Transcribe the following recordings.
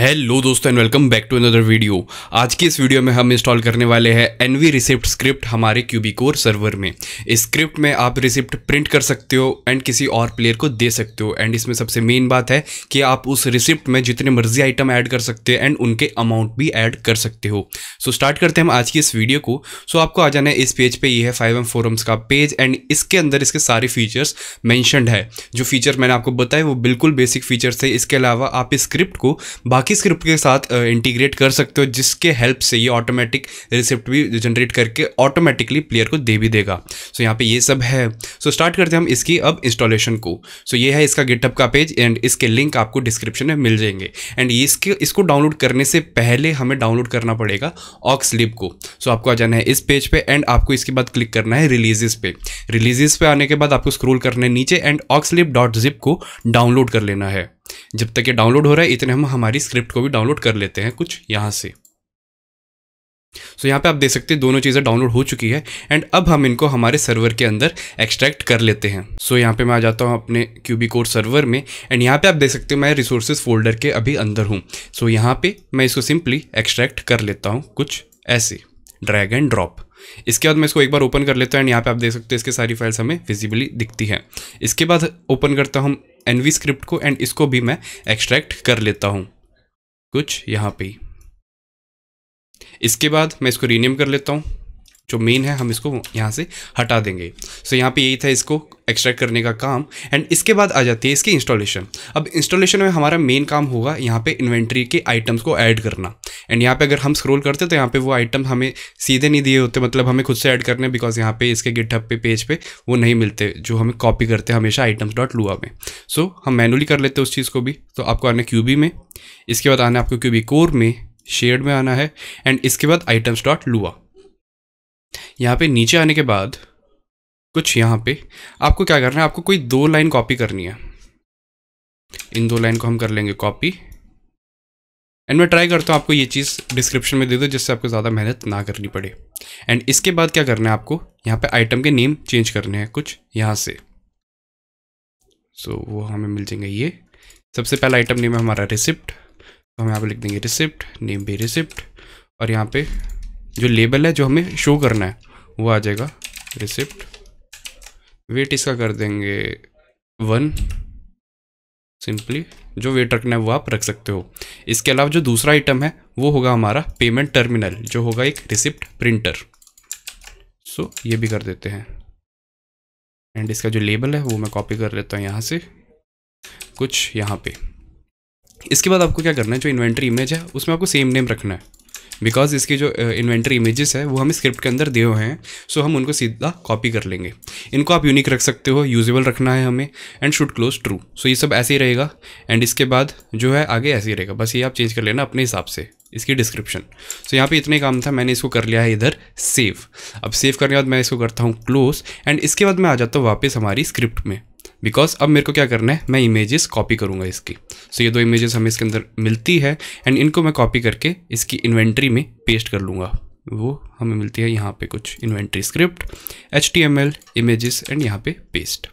hello दोस्तों and welcome back to another video आज की इस वीडियो में हम इंस्टॉल करने वाले हैं एन वी रिसिप्ट स्क्रिप्ट हमारे क्यूबिकोर सर्वर में इस स्क्रिप्ट में आप रिसिप्ट प्रिंट कर सकते हो एंड किसी और प्लेयर को दे सकते हो एंड इसमें सबसे मेन बात है कि आप उस रिसिप्ट में जितने मर्जी आइटम ऐड कर सकते हैं एंड उनके अमाउंट भी ऐड कर सकते हो सो so, स्टार्ट करते हैं हम आज की इस वीडियो को सो so, आपको आ जाना है इस पेज पर पे ये है फाइव एम फोरम्स का पेज एंड इसके अंदर इसके सारे फीचर्स मैंशनड है जो फीचर मैंने आपको बताए वो बिल्कुल बेसिक फीचर्स है इसके अलावा आप इस स्क्रिप्ट को बाकी बाकी स्क्रिप्ट के साथ इंटीग्रेट कर सकते हो जिसके हेल्प से ये ऑटोमेटिक रिसिप्ट भी जनरेट करके ऑटोमेटिकली प्लेयर को दे भी देगा सो so, यहाँ पे ये सब है सो so, स्टार्ट करते हैं हम इसकी अब इंस्टॉलेशन को सो so, ये है इसका गिटअप का पेज एंड इसके लिंक आपको डिस्क्रिप्शन में मिल जाएंगे एंड इसके इसको डाउनलोड करने से पहले हमें डाउनलोड करना पड़ेगा ऑक्सलिप को सो so, आपको आ जाना है इस पेज पर एंड आपको इसके बाद क्लिक करना है रिलीजेस पे रिलीजेस पे आने के बाद आपको स्क्रोल करना है नीचे एंड ऑक्सलिप डॉट जिप को डाउनलोड कर लेना है जब तक ये डाउनलोड हो रहा है इतने हम हमारी स्क्रिप्ट को भी डाउनलोड कर लेते हैं कुछ यहाँ से सो so, यहाँ पे आप देख सकते हैं दोनों चीज़ें डाउनलोड हो चुकी है एंड अब हम इनको हमारे सर्वर के अंदर एक्सट्रैक्ट कर लेते हैं सो so, यहाँ पे मैं आ जाता हूँ अपने क्यूबी कोड सर्वर में एंड यहाँ पे आप देख सकते हैं मैं रिसोर्सेज फोल्डर के अभी अंदर हूँ सो so, यहाँ पे मैं इसको सिंपली एक्सट्रैक्ट कर लेता हूँ कुछ ऐसे ड्रैग एंड ड्रॉप इसके बाद मैं इसको एक बार ओपन कर लेता हूँ एंड यहाँ पे आप देख सकते हो इसके सारी फाइल्स हमें विजिबली दिखती है इसके बाद ओपन करता हूँ एनवी स्क्रिप्ट को एंड इसको भी मैं एक्सट्रैक्ट कर लेता हूँ कुछ यहाँ पे इसके बाद मैं इसको रीनेम कर लेता हूँ जो मेन है हम इसको यहाँ से हटा देंगे सो so, यहाँ पे यही था इसको एक्सट्रैक्ट करने का काम एंड इसके बाद आ जाती है इसकी इंस्टॉलेशन अब इंस्टॉलेशन में हमारा मेन काम होगा यहाँ पे इन्वेंट्री के आइटम्स को ऐड करना एंड यहाँ पे अगर हम स्क्रोल करते तो यहाँ पे वो आइटम हमें सीधे नहीं दिए होते मतलब हमें खुद से ऐड करने बिकॉज यहाँ पे इसके गिटअप पे पेज पे वो नहीं मिलते जो हमें कॉपी करते हैं हमेशा आइटम्स डॉट लुआ में सो so, हम मैनुअली कर लेते उस चीज़ को भी तो आपको आना क्यूबी में इसके बाद आना आपको क्यूबी कोर में शेड में आना है एंड इसके बाद आइटम्स डॉट लुआ यहाँ पर नीचे आने के बाद कुछ यहाँ पर आपको क्या करना है आपको कोई दो लाइन कॉपी करनी है इन दो लाइन को हम कर लेंगे कॉपी एंड मैं ट्राई करता हूँ आपको ये चीज़ डिस्क्रिप्शन में दे दो जिससे आपको ज़्यादा मेहनत ना करनी पड़े एंड इसके बाद क्या करना है आपको यहाँ पे आइटम के नेम चेंज करने हैं कुछ यहाँ से सो so, वो हमें मिल जाएंगे ये सबसे पहला आइटम नेम है हमारा रिसिप्ट तो हम यहाँ पे लिख देंगे रिसिप्ट नेम भी रिसिप्ट और यहाँ पे जो लेबल है जो हमें शो करना है वो आ जाएगा रिसिप्ट वेट इसका कर देंगे वन सिंपली जो वेट रखना है वो आप रख सकते हो इसके अलावा जो दूसरा आइटम है वो होगा हमारा पेमेंट टर्मिनल जो होगा एक रिसिप्ट प्रिंटर सो so, ये भी कर देते हैं एंड इसका जो लेबल है वो मैं कॉपी कर लेता हूँ यहाँ से कुछ यहाँ पे इसके बाद आपको क्या करना है जो इन्वेंट्री इमेज है उसमें आपको सेम नेम रखना है बिकॉज इसकी जो इन्वेंट्री इमेजेस है वो हमें स्क्रिप्ट के अंदर दिए हुए हैं सो हम उनको सीधा कॉपी कर लेंगे इनको आप यूनिक रख सकते हो यूजेबल रखना है हमें and should close true so ये सब ऐसे ही रहेगा एंड इसके बाद जो है आगे ऐसे ही रहेगा बस ये आप चेंज कर लेना अपने हिसाब से इसकी डिस्क्रिप्शन सो यहाँ पे इतने काम था मैंने इसको कर लिया है इधर सेव अब सेव करने के बाद मैं इसको करता हूँ क्लोज एंड इसके बाद मैं आ जाता हूँ वापस हमारी स्क्रिप्ट में बिकॉज अब मेरे को क्या करना है मैं इमेजेस कॉपी करूँगा इसकी सो so, ये दो इमेजेस हमें इसके अंदर मिलती है एंड इनको मैं कॉपी करके इसकी इन्वेंट्री में पेस्ट कर लूँगा वो हमें मिलती है यहाँ पे कुछ inventory script H T M L images and यहाँ पे पेस्ट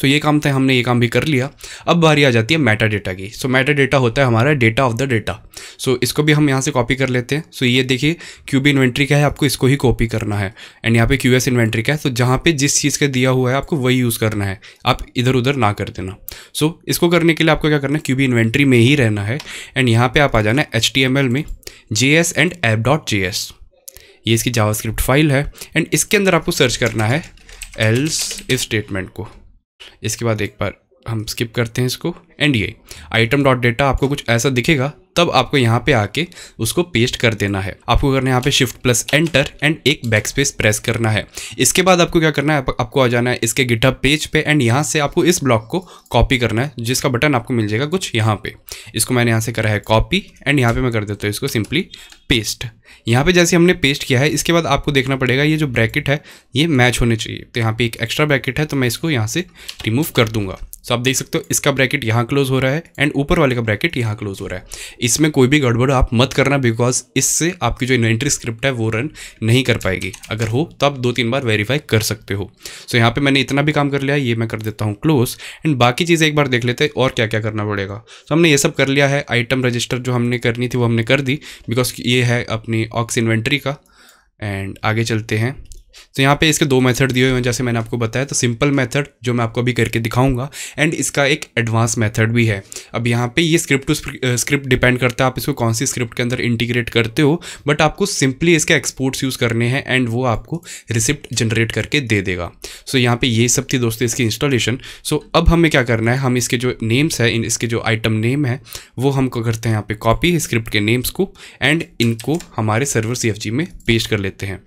सो ये काम था हमने ये काम भी कर लिया अब बारी आ जाती है मेटा डेटा की सो मेटा डेटा होता है हमारा data of the data so इसको भी हम यहाँ से कॉपी कर लेते हैं सो so, ये देखिए क्यू बी इन्वेंट्री क्या है आपको इसको ही कॉपी करना है एंड यहाँ पे क्यू एस इन्वेंट्री क्या है तो so, जहाँ पे जिस चीज़ का दिया हुआ है आपको वही यूज़ करना है आप इधर उधर ना कर देना सो so, इसको करने के लिए आपको क्या करना है क्यू बी इन्वेंट्री में ही रहना है एंड यहाँ पर आप आ जाना है एच टी एम एल में J S and app dot J S ये इसकी जावास्क्रिप्ट फाइल है एंड इसके अंदर आपको सर्च करना है एल्स इस स्टेटमेंट को इसके बाद एक बार हम स्किप करते हैं इसको एंड ये आइटम डॉट डेटा आपको कुछ ऐसा दिखेगा तब आपको यहाँ पे आके उसको पेस्ट कर देना है आपको करना है यहाँ पे शिफ्ट प्लस एंटर एंड एक बैक स्पेस प्रेस करना है इसके बाद आपको क्या करना है आप, आपको आ जाना है इसके गिटअप पेज पे एंड यहाँ से आपको इस ब्लॉक को कॉपी करना है जिसका बटन आपको मिल जाएगा कुछ यहाँ पे इसको मैंने यहाँ से करा है कॉपी एंड यहाँ पर मैं कर देता हूँ इसको सिंपली पेस्ट यहाँ पे जैसे हमने पेस्ट किया है इसके बाद आपको देखना पड़ेगा ये जो ब्रैकेट है ये मैच होने चाहिए तो यहाँ पे एक एक्स्ट्रा ब्रैकेट है तो मैं इसको यहाँ से रिमूव कर दूंगा सो आप देख सकते हो इसका ब्रैकेट यहाँ क्लोज हो रहा है एंड ऊपर वाले का ब्रैकेट यहाँ क्लोज हो रहा है इसमें कोई भी गड़बड़ आप मत करना बिकॉज इससे आपकी जो इन्वेंट्री स्क्रिप्ट है वो रन नहीं कर पाएगी अगर हो तो आप दो तीन बार वेरीफाई कर सकते हो सो so, यहाँ पे मैंने इतना भी काम कर लिया ये मैं कर देता हूँ क्लोज एंड बाकी चीज़ें एक बार देख लेते और क्या क्या करना पड़ेगा सो so, हमने ये सब कर लिया है आइटम रजिस्टर जो हमने करनी थी वो हमने कर दी बिकॉज ये है अपनी ऑक्स इन्वेंट्री का एंड आगे चलते हैं तो यहाँ पे इसके दो मेथड दिए हुए हैं जैसे मैंने आपको बताया तो सिंपल मेथड जो मैं आपको अभी करके दिखाऊंगा एंड इसका एक एडवांस मेथड भी है अब यहाँ पे ये स्क्रिप्ट स्क्रिप्ट डिपेंड करता है आप इसको कौन सी स्क्रिप्ट के अंदर इंटीग्रेट करते हो बट आपको सिंपली इसके एक्सपोर्ट्स यूज़ करने हैं एंड वो आपको रिसिप्ट जनरेट करके दे देगा सो यहाँ पर ये सब थी दोस्तों इसकी इंस्टॉलेशन सो अब हमें क्या करना है हम इसके जो नेम्स है इसके जो आइटम नेम है वो हमको करते हैं यहाँ पर कॉपी स्क्रिप्ट के नेम्स को एंड इनको हमारे सर्वर सी में पेस्ट कर लेते हैं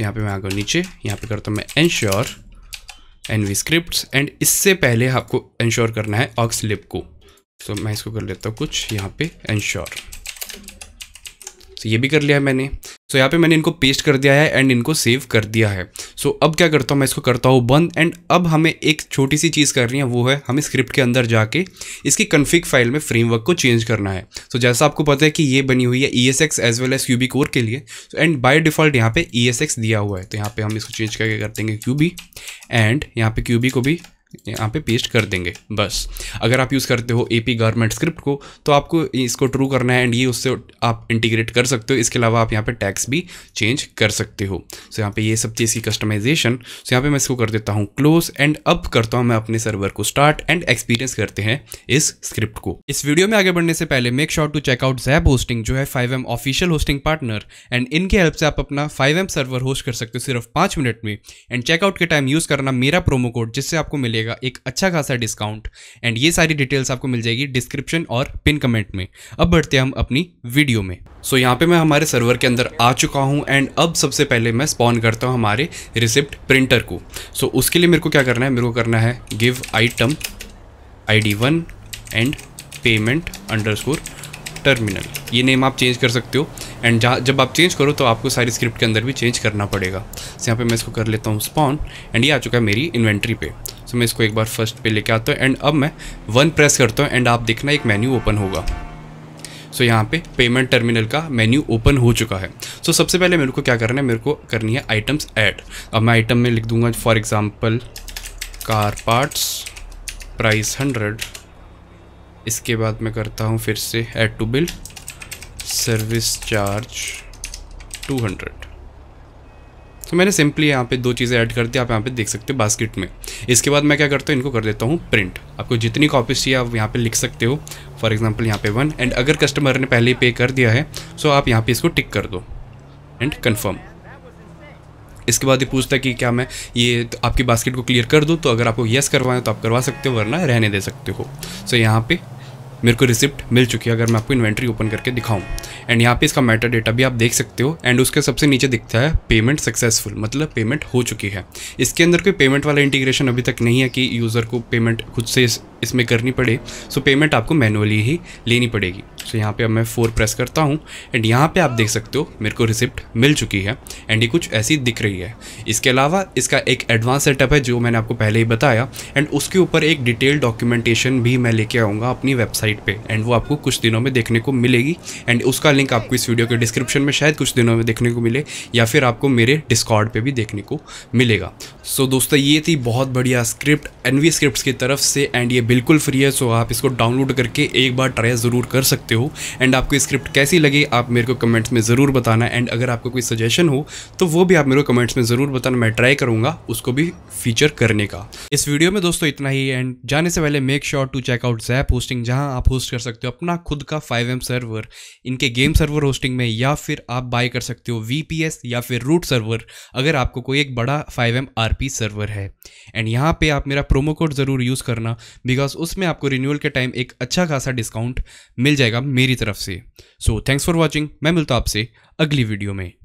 यहाँ पे मैं आ गया नीचे यहाँ पे करता हूँ मैं ensure N V script and इससे पहले आपको इंश्योर करना है ऑक्सलिप को सो तो so, मैं इसको कर लेता हूँ कुछ यहाँ पे इंश्योर तो ये भी कर लिया है मैंने सो यहाँ पे मैंने इनको पेस्ट कर दिया है एंड इनको सेव कर दिया है सो so, अब क्या करता हूँ मैं इसको करता हूँ बंद एंड अब हमें एक छोटी सी चीज़ करनी है वो है हमें स्क्रिप्ट के अंदर जाके इसकी कन्फिक फाइल में फ्रेमवर्क को चेंज करना है सो so, जैसा आपको पता है कि ये बनी हुई है E S X as well as QB core के लिए एंड बाई डिफॉल्ट यहाँ पे ई एस एक्स दिया हुआ है तो यहाँ पे हम इसको चेंज करके कर देंगे क्यूबी एंड यहाँ पे क्यूबी को भी यहाँ पे पेस्ट कर देंगे बस अगर आप यूज़ करते हो ए पी स्क्रिप्ट को तो आपको इसको ट्रू करना है एंड ये उससे आप इंटीग्रेट कर सकते हो इसके अलावा आप यहाँ पे टैक्स भी चेंज कर सकते हो सो यहाँ पे ये सब चीज़ की कस्टमाइजेशन सो यहाँ पे मैं इसको कर देता हूँ क्लोज एंड अब करता हूँ मैं अपने सर्वर को स्टार्ट एंड एक्सपीरियंस करते हैं इस स्क्रिप्ट को इस वीडियो में आगे बढ़ने से पहले make sure to check out ZAP hosting जो है five M official hosting partner and इनके हेल्प से आप अपना फाइव एम सर्वर होस्ट कर सकते हो सिर्फ पाँच मिनट में एंड चेकआउट के टाइम यूज़ करना मेरा प्रोमो कोड जिससे आपको मिलेगा मिलेगा एक अच्छा खासा डिस्काउंट एंड ये सारी डिटेल्स आपको मिल जाएगी डिस्क्रिप्शन और पिन कमेंट में अब बढ़ते हैं हम अपनी वीडियो में सो so, यहाँ पे मैं हमारे सर्वर के अंदर आ चुका हूँ एंड अब सबसे पहले मैं स्पॉन करता हूँ हमारे रिसिप्ट प्रिंटर को सो so, उसके लिए मेरे को क्या करना है मेरे को करना है give item I D one and payment underscore terminal ये नेम आप चेंज कर सकते हो एंड जहाँ जब आप चेंज करो तो आपको सारी स्क्रिप्ट के अंदर भी चेंज करना पड़ेगा यहाँ पे मैं इसको कर लेता हूँ स्पॉन एंड ये आ चुका है मेरी इन्वेंट्री पे तो मैं इसको एक बार फर्स्ट पे लेके आता हूँ एंड अब मैं वन प्रेस करता हूँ एंड आप देखना एक मेन्यू ओपन होगा सो so, यहाँ पे पेमेंट टर्मिनल का मेन्यू ओपन हो चुका है सो so, सबसे पहले मेरे को क्या करना है मेरे को करनी है आइटम्स ऐड अब मैं आइटम में लिख दूंगा for example car parts price hundred इसके बाद मैं करता हूँ फिर से add to bill service charge two hundred तो मैंने सिंपली यहाँ पे दो चीज़ें ऐड कर दी आप यहाँ पे देख सकते हो बास्केट में इसके बाद मैं क्या करता हूँ इनको कर देता हूँ प्रिंट आपको जितनी कॉपीज चाहिए आप यहाँ पे लिख सकते हो फॉर एग्जाम्पल यहाँ पे वन एंड अगर कस्टमर ने पहले ही पे कर दिया है सो आप यहाँ पर इसको टिक कर दो एंड कन्फर्म इसके बाद ये पूछता है कि क्या मैं ये तो आपकी बास्केट को क्लियर कर दूँ तो अगर आपको येस करवाएं तो आप करवा सकते हो वरना रहने दे सकते हो सो यहाँ पर मेरे को रिसिप्ट मिल चुकी है अगर मैं आपको इन्वेंट्री ओपन करके दिखाऊं एंड यहाँ पे इसका मेटा डेटा भी आप देख सकते हो एंड उसके सबसे नीचे दिखता है पेमेंट सक्सेसफुल मतलब पेमेंट हो चुकी है इसके अंदर कोई पेमेंट वाला इंटीग्रेशन अभी तक नहीं है कि यूज़र को पेमेंट खुद से इसमें करनी पड़े सो पेमेंट आपको मैनुअली ही लेनी पड़ेगी सो यहाँ पे अब मैं फ़ोर प्रेस करता हूँ एंड यहाँ पे आप देख सकते हो मेरे को रिसिप्ट मिल चुकी है एंड ये कुछ ऐसी दिख रही है इसके अलावा इसका एक एडवांस सेटअप है जो मैंने आपको पहले ही बताया एंड उसके ऊपर एक डिटेल डॉक्यूमेंटेशन भी मैं लेके आऊँगा अपनी वेबसाइट पर एंड वो आपको कुछ दिनों में देखने को मिलेगी एंड उसका लिंक आपको इस वीडियो के डिस्क्रिप्शन में शायद कुछ दिनों में देखने को मिले या फिर आपको मेरे डिस्कॉर्ड पर भी देखने को मिलेगा सो दोस्तों ये थी बहुत बढ़िया स्क्रिप्ट एनवी स्क्रिप्ट की तरफ से एंड ये बिल्कुल फ्री है सो आप इसको डाउनलोड करके एक बार ट्राई ज़रूर कर सकते हो एंड आपको स्क्रिप्ट कैसी लगी आप मेरे को कमेंट्स में ज़रूर बताना एंड अगर आपको कोई सजेशन हो तो वो भी आप मेरे को कमेंट्स में ज़रूर बताना मैं ट्राई करूँगा उसको भी फीचर करने का इस वीडियो में दोस्तों इतना ही एंड जाने से पहले make sure to check out ZAP hosting जहाँ आप होस्ट कर सकते हो अपना खुद का फाइव सर्वर इनके गेम सर्वर होस्टिंग में या फिर आप बाय कर सकते हो वी या फिर रूट सर्वर अगर आपको कोई एक बड़ा फाइव एम सर्वर है एंड यहाँ पर आप मेरा प्रोमो कोड ज़रूर यूज़ करना बिकॉज बिकॉज उसमें आपको रिन्यूअल के टाइम एक अच्छा खासा डिस्काउंट मिल जाएगा मेरी तरफ से सो थैंक्स फॉर वॉचिंग मैं मिलता आपसे अगली वीडियो में